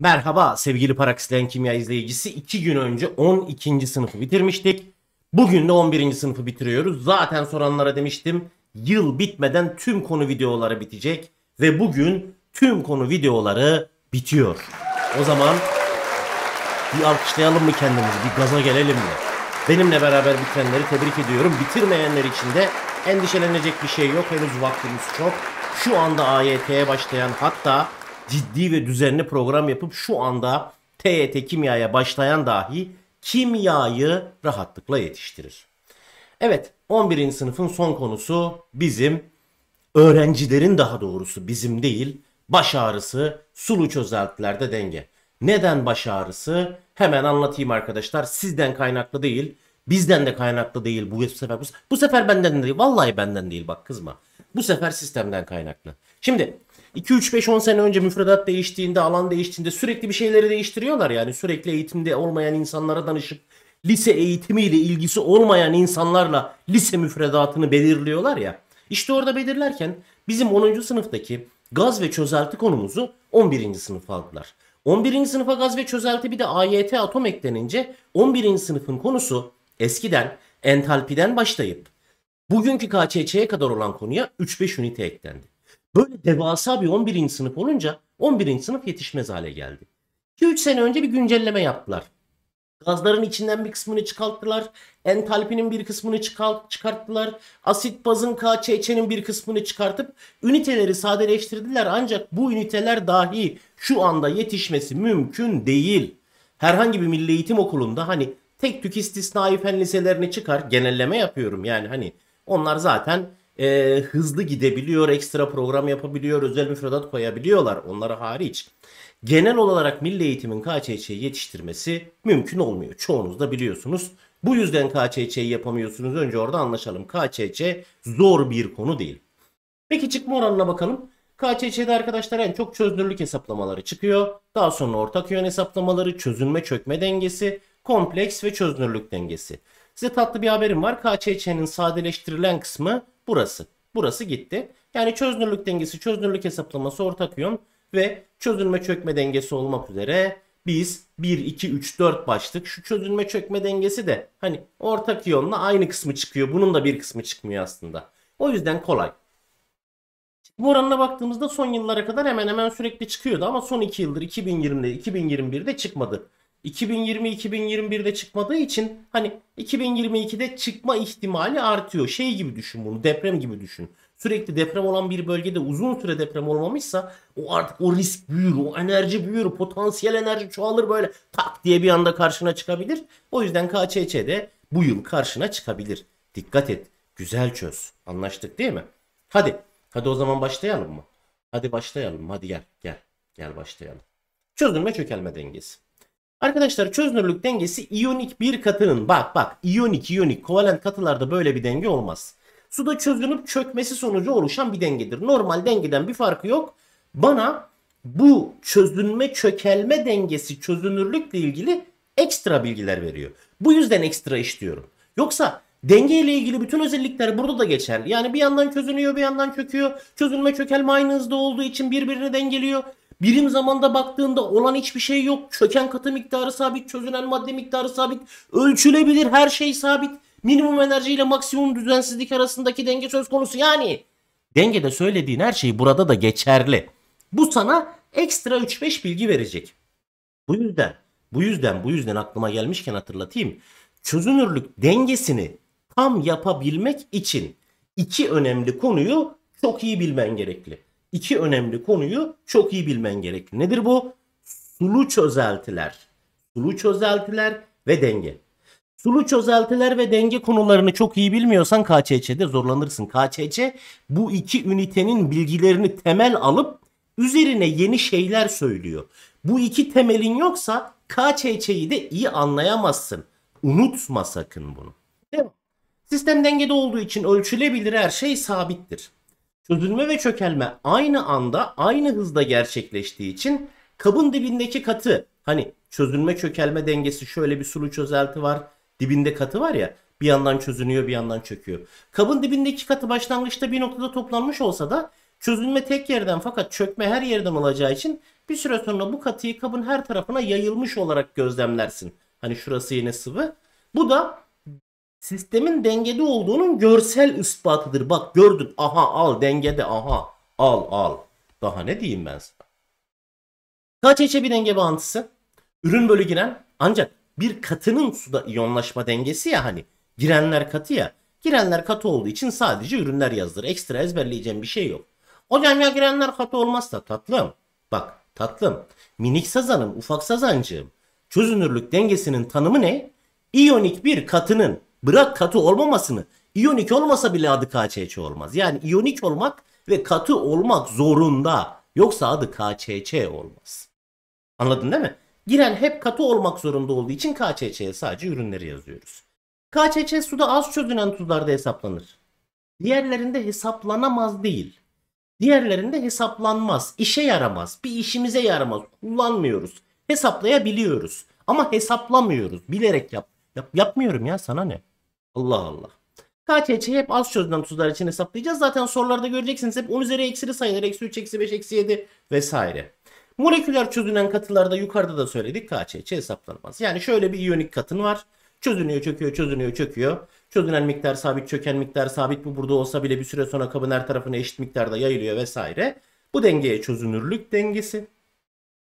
Merhaba sevgili Paraksilen Kimya izleyicisi. 2 gün önce 12. sınıfı bitirmiştik. Bugün de 11. sınıfı bitiriyoruz. Zaten soranlara demiştim yıl bitmeden tüm konu videoları bitecek. Ve bugün tüm konu videoları bitiyor. O zaman bir alkışlayalım mı kendimizi bir gaza gelelim mi? Benimle beraber bitenleri tebrik ediyorum. Bitirmeyenler için de endişelenecek bir şey yok. Henüz vaktimiz çok. Şu anda AYT'ye başlayan hatta ciddi ve düzenli program yapıp şu anda TYT kimyaya başlayan dahi kimyayı rahatlıkla yetiştirir. Evet 11. sınıfın son konusu bizim öğrencilerin daha doğrusu bizim değil baş ağrısı sulu çözeltilerde denge. Neden baş ağrısı? Hemen anlatayım arkadaşlar. Sizden kaynaklı değil, bizden de kaynaklı değil bu sefer. Bu, bu sefer benden değil, vallahi benden değil bak kızma. Bu sefer sistemden kaynaklı. Şimdi 2 3 5 10 sene önce müfredat değiştiğinde, alan değiştiğinde sürekli bir şeyleri değiştiriyorlar yani. Sürekli eğitimde olmayan insanlara danışıp lise eğitimiyle ilgisi olmayan insanlarla lise müfredatını belirliyorlar ya. İşte orada belirlerken bizim 10. sınıftaki gaz ve çözelti konumuzu 11. sınıfa aldılar. 11. sınıfa gaz ve çözelti bir de AYT atom eklenince 11. sınıfın konusu eskiden entalpiden başlayıp bugünkü KÇÇ'ye kadar olan konuya 3-5 ünite eklendi. Böyle devasa bir 11. sınıf olunca 11. sınıf yetişmez hale geldi. 2-3 sene önce bir güncelleme yaptılar. Gazların içinden bir kısmını çıkarttılar. Entalpinin bir kısmını çıkarttılar. Asit bazın KÇÇ'nin bir kısmını çıkartıp üniteleri sadeleştirdiler. Ancak bu üniteler dahi şu anda yetişmesi mümkün değil. Herhangi bir milli eğitim okulunda hani tek tük istisnai fen liselerine çıkar genelleme yapıyorum. Yani hani onlar zaten e, hızlı gidebiliyor, ekstra program yapabiliyor, özel müfredat koyabiliyorlar Onları hariç. Genel olarak milli eğitimin KÇÇ'yi yetiştirmesi mümkün olmuyor. Çoğunuz da biliyorsunuz. Bu yüzden KÇÇ'yi yapamıyorsunuz. Önce orada anlaşalım. KÇÇ zor bir konu değil. Peki çıkma oranına bakalım. KÇÇ'de arkadaşlar en çok çözünürlük hesaplamaları çıkıyor. Daha sonra ortak yön hesaplamaları, çözünme çökme dengesi, kompleks ve çözünürlük dengesi. Size tatlı bir haberim var. KÇÇ'nin sadeleştirilen kısmı burası. Burası gitti. Yani çözünürlük dengesi, çözünürlük hesaplaması ortak yön ve çözünme çökme dengesi olmak üzere biz 1, 2, 3, 4 başlık şu çözünme çökme dengesi de hani ortak iyonla aynı kısmı çıkıyor. Bunun da bir kısmı çıkmıyor aslında. O yüzden kolay. Bu oranına baktığımızda son yıllara kadar hemen hemen sürekli çıkıyordu ama son 2 yıldır 2020'de 2021'de çıkmadı. 2020-2021'de çıkmadığı için hani 2022'de çıkma ihtimali artıyor. Şey gibi düşün bunu deprem gibi düşün. Sürekli deprem olan bir bölgede uzun süre deprem olmamışsa o artık o risk büyür, o enerji büyür, potansiyel enerji çoğalır böyle tak diye bir anda karşına çıkabilir. O yüzden KÇÇ'de bu yıl karşına çıkabilir. Dikkat et, güzel çöz. Anlaştık değil mi? Hadi, hadi o zaman başlayalım mı? Hadi başlayalım, hadi gel, gel, gel başlayalım. Çözülme çökelme dengesi. Arkadaşlar çözünürlük dengesi iyonik bir katının bak bak iyonik iyonik kovalent katılarda böyle bir denge olmaz. Suda çözünüp çökmesi sonucu oluşan bir dengedir. Normal dengeden bir farkı yok. Bana bu çözünme çökelme dengesi çözünürlükle ilgili ekstra bilgiler veriyor. Bu yüzden ekstra işliyorum. Yoksa denge ile ilgili bütün özellikler burada da geçerli. Yani bir yandan çözünüyor bir yandan çöküyor. Çözünme çökelme aynı hızda olduğu için birbirini dengeliyor. Birim zamanda baktığında olan hiçbir şey yok. Çöken katı miktarı sabit, çözünen madde miktarı sabit, ölçülebilir her şey sabit. Minimum enerji ile maksimum düzensizlik arasındaki denge söz konusu. Yani dengede söylediğin her şey burada da geçerli. Bu sana ekstra 3-5 bilgi verecek. Bu yüzden, bu yüzden, bu yüzden aklıma gelmişken hatırlatayım. Çözünürlük dengesini tam yapabilmek için iki önemli konuyu çok iyi bilmen gerekli iki önemli konuyu çok iyi bilmen gerekir. Nedir bu? Sulu çözeltiler, sulu çözeltiler ve denge. Sulu çözeltiler ve denge konularını çok iyi bilmiyorsan KÇC'de zorlanırsın. KÇC bu iki ünitenin bilgilerini temel alıp üzerine yeni şeyler söylüyor. Bu iki temelin yoksa KÇC'yi de iyi anlayamazsın. Unutma sakın bunu. Değil mi? Sistem dengede olduğu için ölçülebilir her şey sabittir. Çözülme ve çökelme aynı anda aynı hızda gerçekleştiği için kabın dibindeki katı hani çözülme çökelme dengesi şöyle bir sulu çözelti var dibinde katı var ya bir yandan çözünüyor bir yandan çöküyor. Kabın dibindeki katı başlangıçta bir noktada toplanmış olsa da çözülme tek yerden fakat çökme her yerden olacağı için bir süre sonra bu katıyı kabın her tarafına yayılmış olarak gözlemlersin. Hani şurası yine sıvı. Bu da sistemin dengede olduğunun görsel ispatıdır. Bak gördün aha al dengede aha al al. Daha ne diyeyim ben sana. Kaç KÇÇ bir denge bağıntısı. Ürün bölü giren ancak bir katının suda iyonlaşma dengesi ya hani girenler katı ya. Girenler katı olduğu için sadece ürünler yazdır. Ekstra ezberleyeceğim bir şey yok. Hocam ya girenler katı olmazsa tatlım. Bak tatlım. Minik sazanım, ufak sazancığım. Çözünürlük dengesinin tanımı ne? İyonik bir katının Bırak katı olmamasını. iyonik olmasa bile adı KÇÇ olmaz. Yani iyonik olmak ve katı olmak zorunda. Yoksa adı KÇÇ olmaz. Anladın değil mi? Giren hep katı olmak zorunda olduğu için KÇÇ'ye sadece ürünleri yazıyoruz. KÇÇ suda az çözünen tuzlarda hesaplanır. Diğerlerinde hesaplanamaz değil. Diğerlerinde hesaplanmaz, işe yaramaz, bir işimize yaramaz, kullanmıyoruz. Hesaplayabiliyoruz ama hesaplamıyoruz, bilerek yap, yap yapmıyorum ya sana ne? Allah Allah. KÇÇ'yi hep az çözünen tuzlar için hesaplayacağız. Zaten sorularda göreceksiniz hep 10 üzeri eksili sayılar. Eksi 3, eksi 5, eksi 7 vesaire. Moleküler çözünen katılarda yukarıda da söyledik KÇÇ hesaplanmaz. Yani şöyle bir iyonik katın var. Çözünüyor, çöküyor, çözünüyor, çöküyor. Çözünen miktar sabit, çöken miktar sabit. Bu burada olsa bile bir süre sonra kabın her tarafına eşit miktarda yayılıyor vesaire. Bu dengeye çözünürlük dengesi.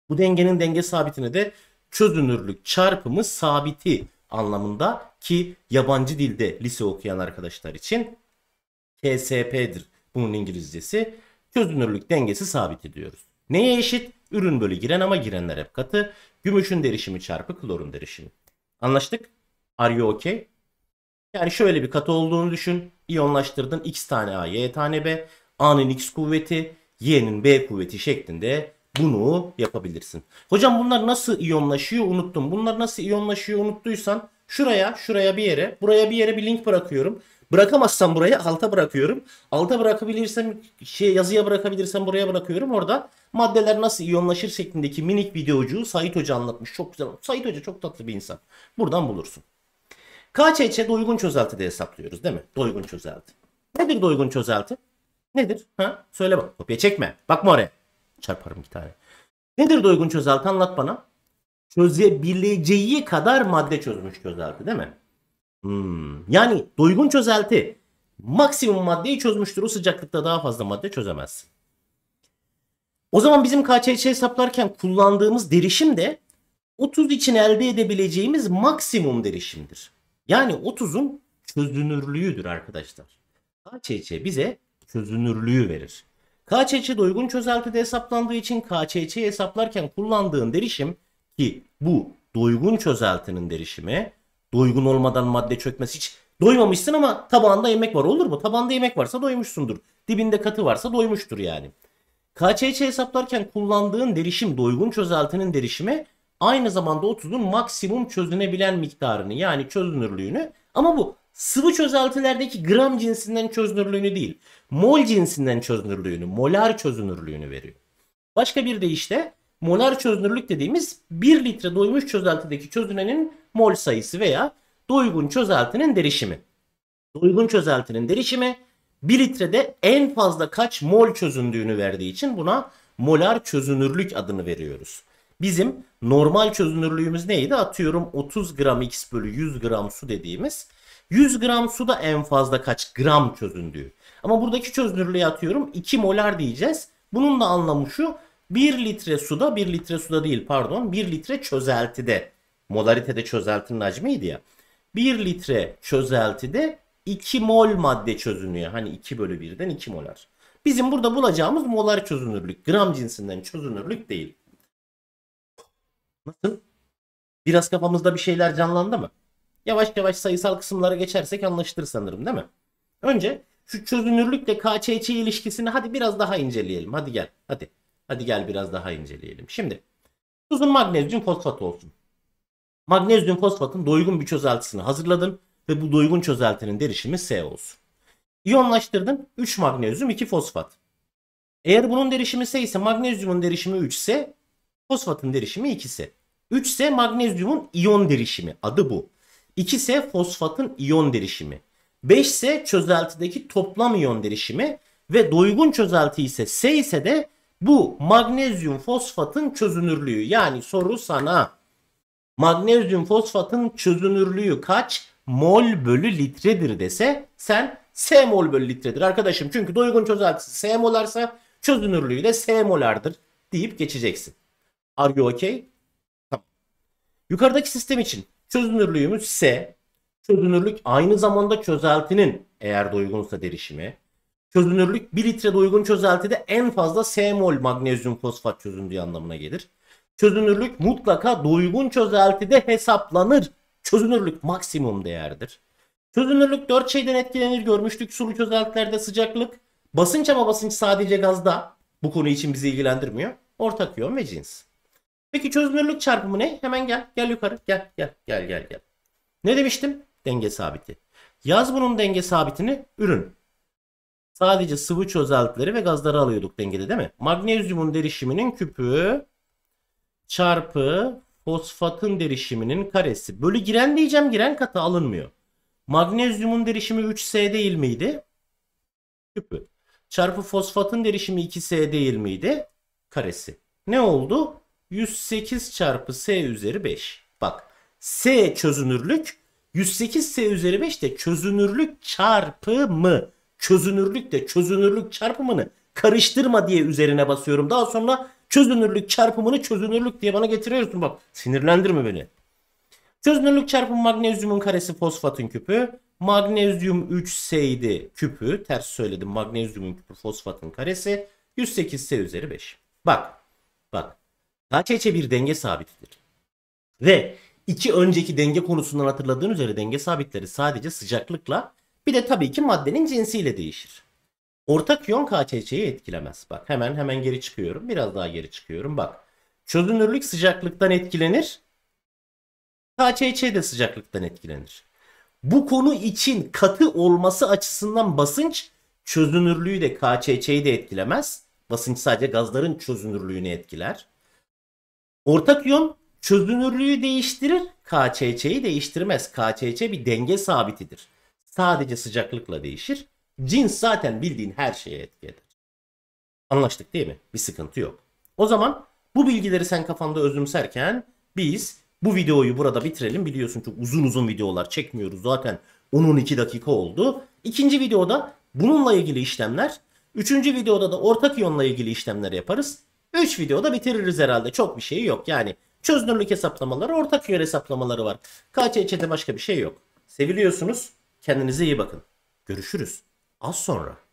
Bu dengenin denge sabitini de çözünürlük çarpımı sabiti anlamında ki yabancı dilde lise okuyan arkadaşlar için TSP'dir bunun İngilizcesi. Çözünürlük dengesi sabit ediyoruz. Neye eşit? Ürün bölü giren ama girenler hep katı. Gümüşün derişimi çarpı klorun derişimi. Anlaştık? Are you okay? Yani şöyle bir katı olduğunu düşün. İyonlaştırdın x tane A, y tane B. A'nın x kuvveti, y'nin B kuvveti şeklinde bunu yapabilirsin. Hocam bunlar nasıl iyonlaşıyor unuttum. Bunlar nasıl iyonlaşıyor unuttuysan Şuraya, şuraya bir yere, buraya bir yere bir link bırakıyorum. Bırakamazsam buraya alta bırakıyorum. Alta bırakabilirsem, şey, yazıya bırakabilirsem buraya bırakıyorum. Orada maddeler nasıl iyonlaşır şeklindeki minik videocuğu Sait Hoca anlatmış. Çok güzel. Sait Hoca çok tatlı bir insan. Buradan bulursun. KÇÇ doygun çözelti de hesaplıyoruz değil mi? Doygun çözelti. Nedir doygun çözelti? Nedir? Ha? Söyle bak. Kopya çekme. Bakma oraya. Çarparım bir tane. Nedir doygun çözelti? Anlat bana çözebileceği kadar madde çözmüş çözelti değil mi? Hmm. Yani doygun çözelti maksimum maddeyi çözmüştür. O sıcaklıkta daha fazla madde çözemezsin. O zaman bizim KÇÇ hesaplarken kullandığımız derişim de 30 için elde edebileceğimiz maksimum derişimdir. Yani 30'un çözünürlüğüdür arkadaşlar. KÇÇ bize çözünürlüğü verir. KÇÇ doygun çözeltide hesaplandığı için KÇÇ hesaplarken kullandığın derişim ki bu doygun çözeltinin derişimi doygun olmadan madde çökmesi hiç doymamışsın ama tabağında yemek var olur mu? Tabağında yemek varsa doymuşsundur. Dibinde katı varsa doymuştur yani. KÇÇ hesaplarken kullandığın derişim doygun çözeltinin derişimi aynı zamanda 30'un maksimum çözünebilen miktarını yani çözünürlüğünü ama bu sıvı çözeltilerdeki gram cinsinden çözünürlüğünü değil mol cinsinden çözünürlüğünü molar çözünürlüğünü veriyor. Başka bir deyişle molar çözünürlük dediğimiz 1 litre doymuş çözeltideki çözünenin mol sayısı veya doygun çözeltinin derişimi. Doygun çözeltinin derişimi 1 litrede en fazla kaç mol çözündüğünü verdiği için buna molar çözünürlük adını veriyoruz. Bizim normal çözünürlüğümüz neydi? Atıyorum 30 gram x bölü 100 gram su dediğimiz 100 gram su da en fazla kaç gram çözündüğü. Ama buradaki çözünürlüğe atıyorum 2 molar diyeceğiz. Bunun da anlamı şu 1 litre suda 1 litre suda değil pardon 1 litre çözeltide molaritede çözeltinin hacmiydi ya. 1 litre çözeltide 2 mol madde çözünüyor. Hani 2 bölü 1'den 2 molar. Bizim burada bulacağımız molar çözünürlük. Gram cinsinden çözünürlük değil. Nasıl? Biraz kafamızda bir şeyler canlandı mı? Yavaş yavaş sayısal kısımlara geçersek anlaşılır sanırım değil mi? Önce şu çözünürlükle KÇÇ ilişkisini hadi biraz daha inceleyelim. Hadi gel. Hadi. Hadi gel biraz daha inceleyelim. Şimdi tuzun magnezyum fosfat olsun. Magnezyum fosfatın doygun bir çözeltisini hazırladın ve bu doygun çözeltinin derişimi S olsun. İyonlaştırdın 3 magnezyum 2 fosfat. Eğer bunun derişimi S ise magnezyumun derişimi 3 ise fosfatın derişimi 2 ise. 3 ise magnezyumun iyon derişimi adı bu. 2 ise fosfatın iyon derişimi. 5 ise çözeltideki toplam iyon derişimi ve doygun çözelti ise S ise de bu magnezyum fosfatın çözünürlüğü. Yani soru sana magnezyum fosfatın çözünürlüğü kaç mol bölü litredir dese sen S mol bölü litredir arkadaşım. Çünkü doygun çözeltisi S molarsa çözünürlüğü de S molardır deyip geçeceksin. Are you okay? Tamam. Yukarıdaki sistem için çözünürlüğümüz S. Çözünürlük aynı zamanda çözeltinin eğer doygunsa derişimi çözünürlük 1 litre uygun çözeltide en fazla S mol magnezyum fosfat çözündüğü anlamına gelir. Çözünürlük mutlaka doygun çözeltide hesaplanır. Çözünürlük maksimum değerdir. Çözünürlük 4 şeyden etkilenir görmüştük sulu çözeltilerde sıcaklık. Basınç ama basınç sadece gazda. Bu konu için bizi ilgilendirmiyor. Ortak iyon ve cins. Peki çözünürlük çarpımı ne? Hemen gel. Gel yukarı. Gel gel gel gel gel. Ne demiştim? Denge sabiti. Yaz bunun denge sabitini ürün. Sadece sıvı çözeltileri ve gazları alıyorduk dengede değil mi? Magnezyumun derişiminin küpü çarpı fosfatın derişiminin karesi. Bölü giren diyeceğim giren katı alınmıyor. Magnezyumun derişimi 3S değil miydi? Küpü. Çarpı fosfatın derişimi 2S değil miydi? Karesi. Ne oldu? 108 çarpı S üzeri 5. Bak S çözünürlük 108 S üzeri 5 de çözünürlük çarpımı. Çözünürlük de çözünürlük çarpımını karıştırma diye üzerine basıyorum. Daha sonra çözünürlük çarpımını çözünürlük diye bana getiriyorsun. Bak sinirlendirme beni. Çözünürlük çarpımı magnezyumun karesi fosfatın küpü. Magnezyum 3S'ydi küpü. Ters söyledim. Magnezyumun küpü fosfatın karesi. 108S üzeri 5. Bak. Bak. HCC bir denge sabitidir. Ve iki önceki denge konusundan hatırladığın üzere denge sabitleri sadece sıcaklıkla bir de tabii ki maddenin cinsiyle değişir. Ortak iyon KÇC'yi etkilemez. Bak hemen hemen geri çıkıyorum. Biraz daha geri çıkıyorum. Bak çözünürlük sıcaklıktan etkilenir. KÇC de sıcaklıktan etkilenir. Bu konu için katı olması açısından basınç çözünürlüğü de KÇÇ'yi de etkilemez. Basınç sadece gazların çözünürlüğünü etkiler. Ortak iyon çözünürlüğü değiştirir, KÇÇ'yi değiştirmez. KÇÇ bir denge sabitidir sadece sıcaklıkla değişir. Cins zaten bildiğin her şeye etki eder. Anlaştık değil mi? Bir sıkıntı yok. O zaman bu bilgileri sen kafanda özümserken biz bu videoyu burada bitirelim. Biliyorsun çok uzun uzun videolar çekmiyoruz zaten. 10-12 dakika oldu. İkinci videoda bununla ilgili işlemler. Üçüncü videoda da ortak iyonla ilgili işlemler yaparız. Üç videoda bitiririz herhalde. Çok bir şey yok. Yani çözünürlük hesaplamaları, ortak iyon hesaplamaları var. KÇH'de başka bir şey yok. Seviliyorsunuz. Kendinize iyi bakın. Görüşürüz. Az sonra.